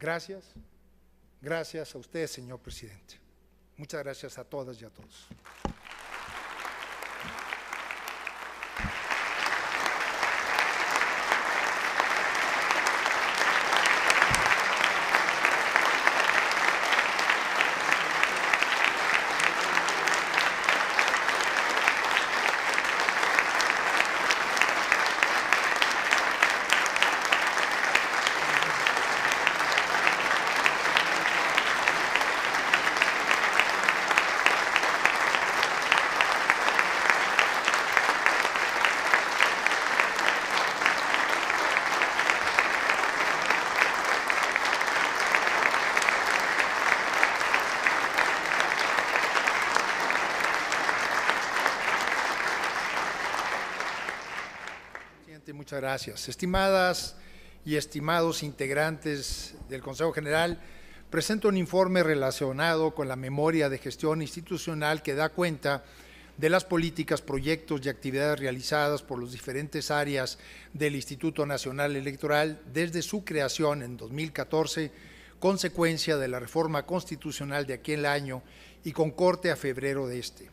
Gracias. Gracias a usted, señor presidente. Muchas gracias a todas y a todos. gracias. Estimadas y estimados integrantes del Consejo General, presento un informe relacionado con la memoria de gestión institucional que da cuenta de las políticas, proyectos y actividades realizadas por las diferentes áreas del Instituto Nacional Electoral desde su creación en 2014, consecuencia de la reforma constitucional de aquel año y con corte a febrero de este.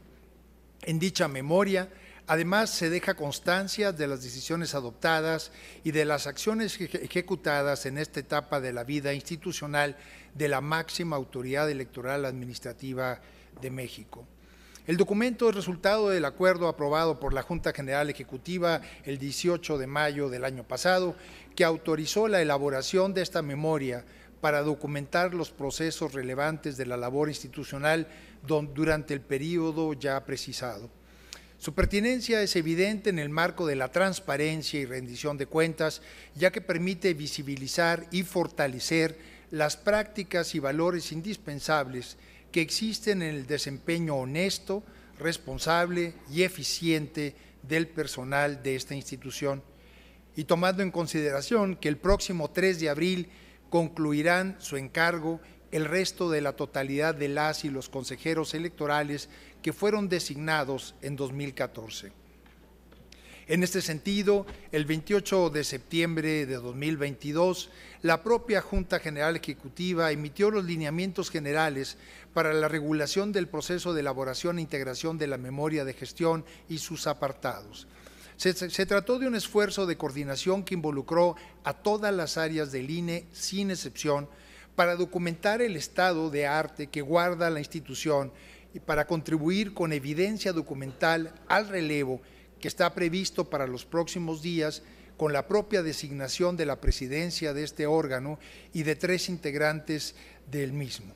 En dicha memoria, Además, se deja constancia de las decisiones adoptadas y de las acciones ejecutadas en esta etapa de la vida institucional de la máxima autoridad electoral administrativa de México. El documento es resultado del acuerdo aprobado por la Junta General Ejecutiva el 18 de mayo del año pasado, que autorizó la elaboración de esta memoria para documentar los procesos relevantes de la labor institucional durante el periodo ya precisado. Su pertinencia es evidente en el marco de la transparencia y rendición de cuentas, ya que permite visibilizar y fortalecer las prácticas y valores indispensables que existen en el desempeño honesto, responsable y eficiente del personal de esta institución. Y tomando en consideración que el próximo 3 de abril concluirán su encargo el resto de la totalidad de las y los consejeros electorales fueron designados en 2014. En este sentido, el 28 de septiembre de 2022, la propia Junta General Ejecutiva emitió los lineamientos generales para la regulación del proceso de elaboración e integración de la memoria de gestión y sus apartados. Se, se, trató de un esfuerzo de coordinación que involucró a todas las áreas del INE, sin excepción, para documentar el estado de arte que guarda la institución y para contribuir con evidencia documental al relevo que está previsto para los próximos días con la propia designación de la presidencia de este órgano y de tres integrantes del mismo.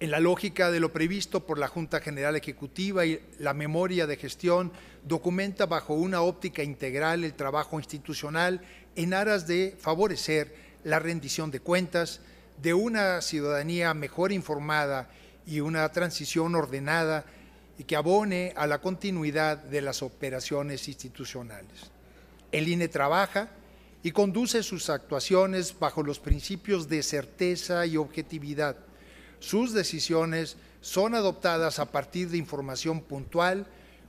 En la lógica de lo previsto por la Junta General Ejecutiva y la memoria de gestión documenta bajo una óptica integral el trabajo institucional en aras de favorecer la rendición de cuentas de una ciudadanía mejor informada y una transición ordenada y que abone a la continuidad de las operaciones institucionales. El INE trabaja y conduce sus actuaciones bajo los principios de certeza y objetividad. Sus decisiones son adoptadas a partir de información puntual,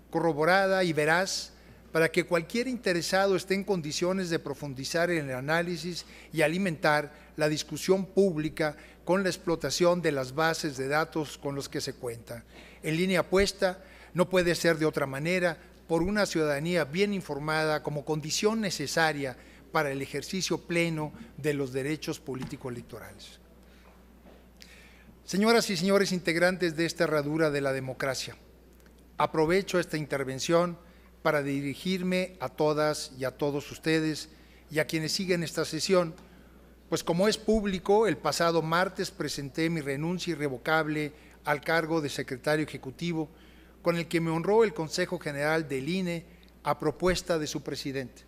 corroborada y veraz para que cualquier interesado esté en condiciones de profundizar en el análisis y alimentar la discusión pública con la explotación de las bases de datos con los que se cuenta. En línea puesta, no puede ser de otra manera por una ciudadanía bien informada como condición necesaria para el ejercicio pleno de los derechos políticos electorales Señoras y señores integrantes de esta herradura de la democracia, aprovecho esta intervención para dirigirme a todas y a todos ustedes y a quienes siguen esta sesión pues como es público, el pasado martes presenté mi renuncia irrevocable al cargo de secretario ejecutivo, con el que me honró el Consejo General del INE a propuesta de su presidente,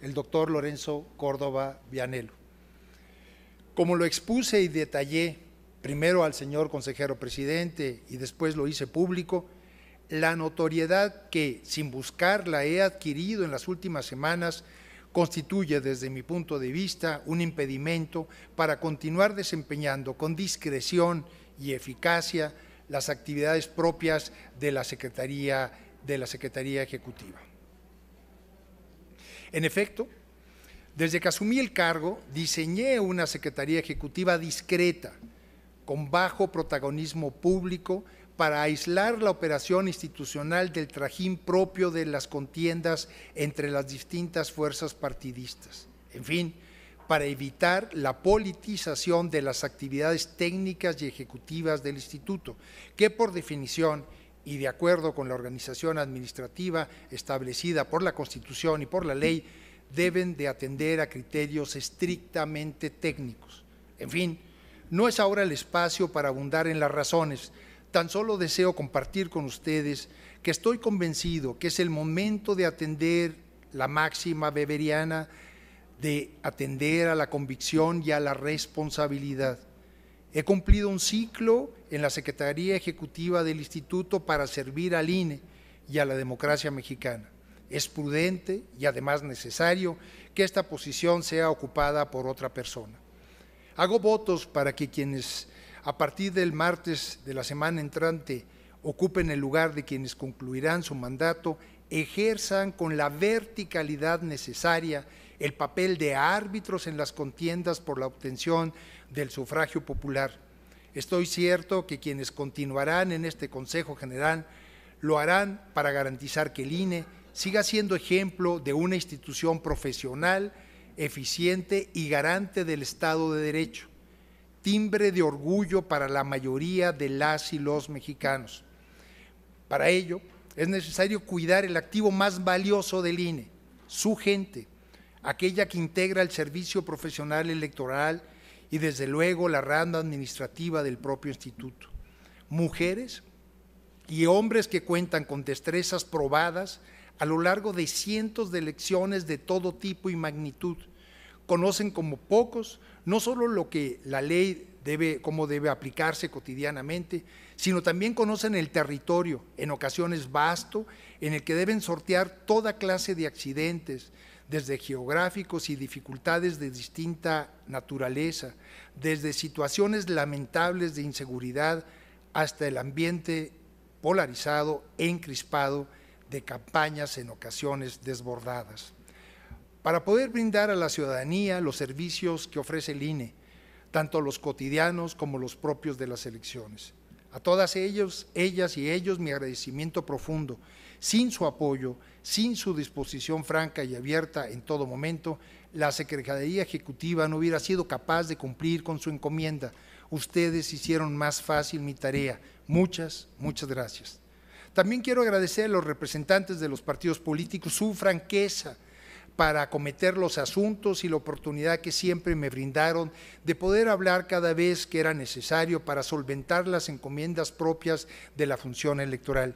el doctor Lorenzo Córdoba Vianelo. Como lo expuse y detallé primero al señor consejero presidente y después lo hice público, la notoriedad que, sin buscarla, he adquirido en las últimas semanas constituye desde mi punto de vista un impedimento para continuar desempeñando con discreción y eficacia las actividades propias de la Secretaría, de la Secretaría Ejecutiva. En efecto, desde que asumí el cargo, diseñé una Secretaría Ejecutiva discreta, con bajo protagonismo público para aislar la operación institucional del trajín propio de las contiendas entre las distintas fuerzas partidistas. En fin, para evitar la politización de las actividades técnicas y ejecutivas del instituto, que por definición y de acuerdo con la organización administrativa establecida por la Constitución y por la ley, deben de atender a criterios estrictamente técnicos. En fin, no es ahora el espacio para abundar en las razones, Tan solo deseo compartir con ustedes que estoy convencido que es el momento de atender la máxima beberiana de atender a la convicción y a la responsabilidad. He cumplido un ciclo en la Secretaría Ejecutiva del Instituto para servir al INE y a la democracia mexicana. Es prudente y además necesario que esta posición sea ocupada por otra persona. Hago votos para que quienes a partir del martes de la semana entrante ocupen el lugar de quienes concluirán su mandato, ejerzan con la verticalidad necesaria el papel de árbitros en las contiendas por la obtención del sufragio popular. Estoy cierto que quienes continuarán en este Consejo General lo harán para garantizar que el INE siga siendo ejemplo de una institución profesional, eficiente y garante del Estado de Derecho timbre de orgullo para la mayoría de las y los mexicanos. Para ello, es necesario cuidar el activo más valioso del INE, su gente, aquella que integra el servicio profesional electoral y desde luego la randa administrativa del propio instituto. Mujeres y hombres que cuentan con destrezas probadas a lo largo de cientos de elecciones de todo tipo y magnitud conocen como pocos no solo lo que la ley debe, cómo debe aplicarse cotidianamente, sino también conocen el territorio, en ocasiones vasto, en el que deben sortear toda clase de accidentes, desde geográficos y dificultades de distinta naturaleza, desde situaciones lamentables de inseguridad hasta el ambiente polarizado, encrispado, de campañas en ocasiones desbordadas para poder brindar a la ciudadanía los servicios que ofrece el INE, tanto los cotidianos como los propios de las elecciones. A todas ellos, ellas y ellos mi agradecimiento profundo. Sin su apoyo, sin su disposición franca y abierta en todo momento, la Secretaría Ejecutiva no hubiera sido capaz de cumplir con su encomienda. Ustedes hicieron más fácil mi tarea. Muchas, muchas gracias. También quiero agradecer a los representantes de los partidos políticos su franqueza para acometer los asuntos y la oportunidad que siempre me brindaron de poder hablar cada vez que era necesario para solventar las encomiendas propias de la función electoral.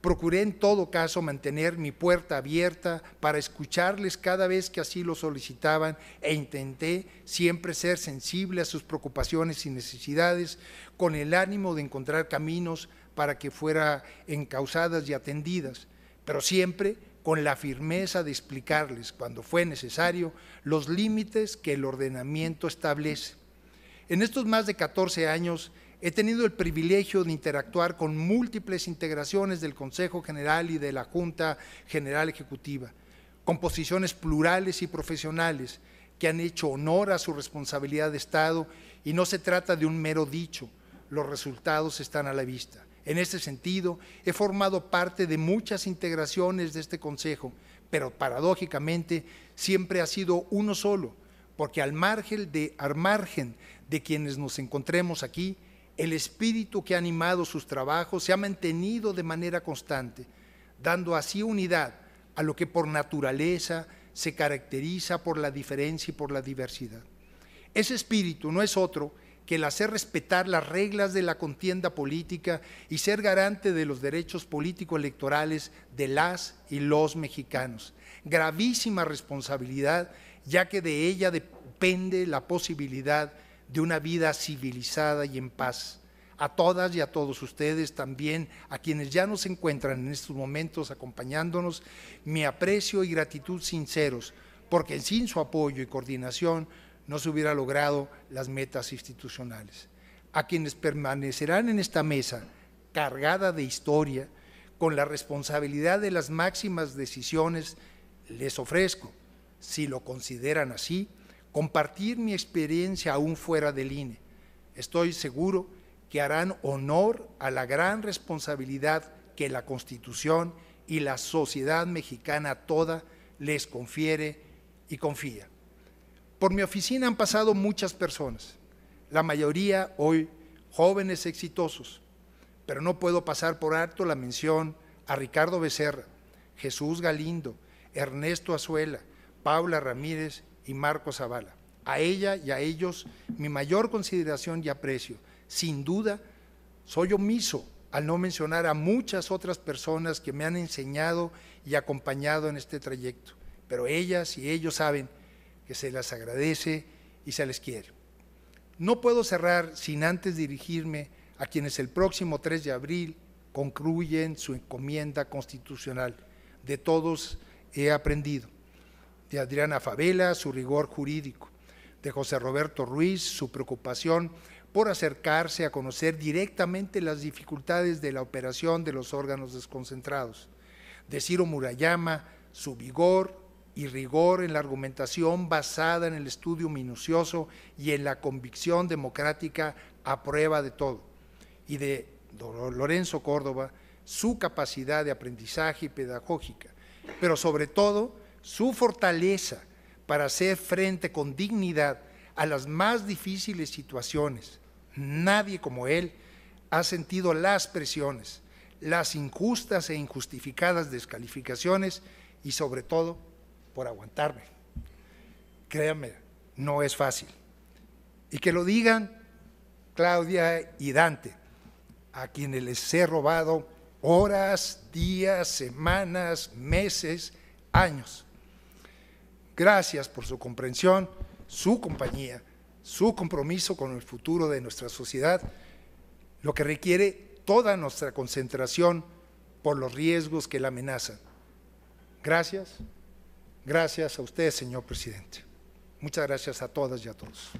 Procuré en todo caso mantener mi puerta abierta para escucharles cada vez que así lo solicitaban e intenté siempre ser sensible a sus preocupaciones y necesidades con el ánimo de encontrar caminos para que fuera encausadas y atendidas, pero siempre con la firmeza de explicarles, cuando fue necesario, los límites que el ordenamiento establece. En estos más de 14 años he tenido el privilegio de interactuar con múltiples integraciones del Consejo General y de la Junta General Ejecutiva, con posiciones plurales y profesionales que han hecho honor a su responsabilidad de Estado y no se trata de un mero dicho, los resultados están a la vista. En este sentido, he formado parte de muchas integraciones de este Consejo, pero paradójicamente siempre ha sido uno solo, porque al margen de, al margen de quienes nos encontremos aquí, el espíritu que ha animado sus trabajos se ha mantenido de manera constante, dando así unidad a lo que por naturaleza se caracteriza por la diferencia y por la diversidad. Ese espíritu no es otro que el hacer respetar las reglas de la contienda política y ser garante de los derechos político-electorales de las y los mexicanos. Gravísima responsabilidad, ya que de ella depende la posibilidad de una vida civilizada y en paz. A todas y a todos ustedes también, a quienes ya nos encuentran en estos momentos acompañándonos, mi aprecio y gratitud sinceros, porque sin su apoyo y coordinación, no se hubiera logrado las metas institucionales. A quienes permanecerán en esta mesa cargada de historia, con la responsabilidad de las máximas decisiones, les ofrezco, si lo consideran así, compartir mi experiencia aún fuera del INE. Estoy seguro que harán honor a la gran responsabilidad que la Constitución y la sociedad mexicana toda les confiere y confía. Por mi oficina han pasado muchas personas, la mayoría hoy jóvenes exitosos, pero no puedo pasar por alto la mención a Ricardo Becerra, Jesús Galindo, Ernesto Azuela, Paula Ramírez y Marco Zavala. A ella y a ellos mi mayor consideración y aprecio. Sin duda, soy omiso al no mencionar a muchas otras personas que me han enseñado y acompañado en este trayecto, pero ellas y ellos saben que se las agradece y se les quiere. No puedo cerrar sin antes dirigirme a quienes el próximo 3 de abril concluyen su encomienda constitucional. De todos he aprendido. De Adriana Favela, su rigor jurídico. De José Roberto Ruiz, su preocupación por acercarse a conocer directamente las dificultades de la operación de los órganos desconcentrados. De Ciro Murayama, su vigor, y rigor en la argumentación basada en el estudio minucioso y en la convicción democrática a prueba de todo. Y de Lorenzo Córdoba, su capacidad de aprendizaje pedagógica, pero sobre todo su fortaleza para hacer frente con dignidad a las más difíciles situaciones. Nadie como él ha sentido las presiones, las injustas e injustificadas descalificaciones y sobre todo por aguantarme. Créanme, no es fácil. Y que lo digan Claudia y Dante, a quienes les he robado horas, días, semanas, meses, años. Gracias por su comprensión, su compañía, su compromiso con el futuro de nuestra sociedad, lo que requiere toda nuestra concentración por los riesgos que la amenazan. Gracias. Gracias a usted, señor presidente. Muchas gracias a todas y a todos.